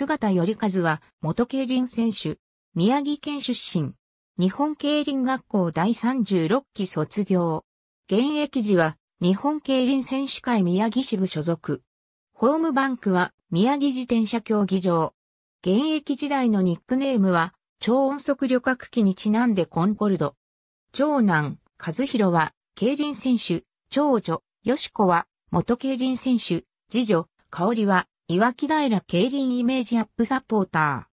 姿頼和は元競輪選手、宮城県出身、日本競輪学校第36期卒業。現役時は日本競輪選手会宮城支部所属。ホームバンクは宮城自転車競技場。現役時代のニックネームは超音速旅客機にちなんでコンコルド。長男、和弘は競輪選手、長女、よしこは元競輪選手、次女、香織は岩木平競輪イメージアップサポータ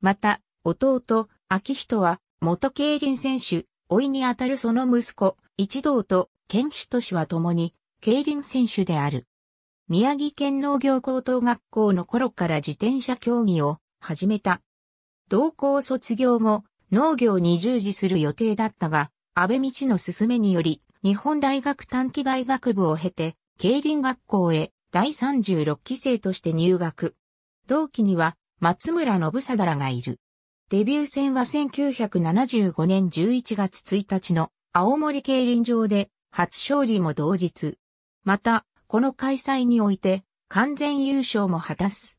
ー。また、弟、明人は、元競輪選手、老いにあたるその息子、一同と健人氏は共に、競輪選手である。宮城県農業高等学校の頃から自転車競技を始めた。同校卒業後、農業に従事する予定だったが、安倍道の勧めにより、日本大学短期大学部を経て、競輪学校へ第36期生として入学。同期には松村信貞らがいる。デビュー戦は1975年11月1日の青森競輪場で初勝利も同日。また、この開催において完全優勝も果たす。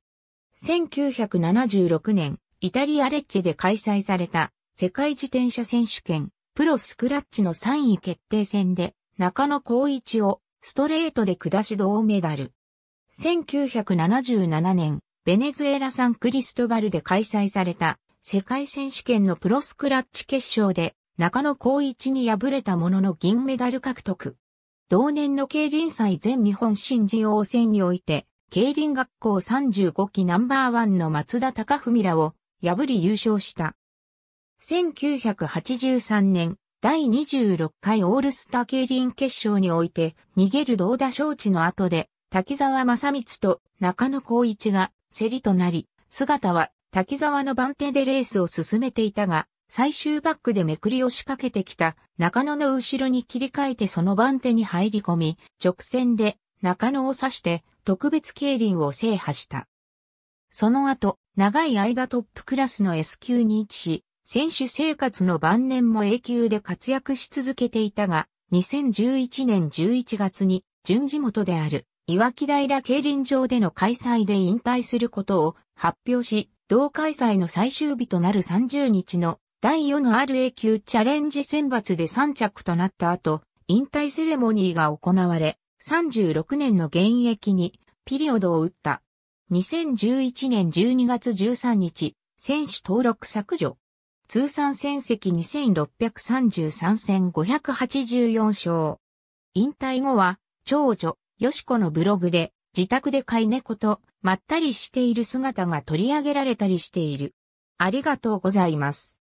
1976年、イタリアレッチェで開催された世界自転車選手権プロスクラッチの3位決定戦で中野光一をストレートで下し銅メダル。1977年、ベネズエラサンクリストバルで開催された世界選手権のプロスクラッチ決勝で中野光一に敗れたものの銀メダル獲得。同年の競輪祭全日本新人王戦において、競輪学校35期ナンバーワンの松田隆文らを破り優勝した。1983年、第26回オールスター競輪決勝において、逃げる道打招致の後で、滝沢正光と中野光一が競りとなり、姿は滝沢の番手でレースを進めていたが、最終バックでめくりを仕掛けてきた中野の後ろに切り替えてその番手に入り込み、直線で中野を指して特別競輪を制覇した。その後、長い間トップクラスの S 級に位置し、選手生活の晩年も A 級で活躍し続けていたが、2011年11月に、順次元である岩木平競輪場での開催で引退することを発表し、同開催の最終日となる30日の第4の RA 級チャレンジ選抜で3着となった後、引退セレモニーが行われ、36年の現役にピリオドを打った。2011年12月13日、選手登録削除。通算戦績2633戦584勝。引退後は、長女、よしこのブログで、自宅で飼い猫と、まったりしている姿が取り上げられたりしている。ありがとうございます。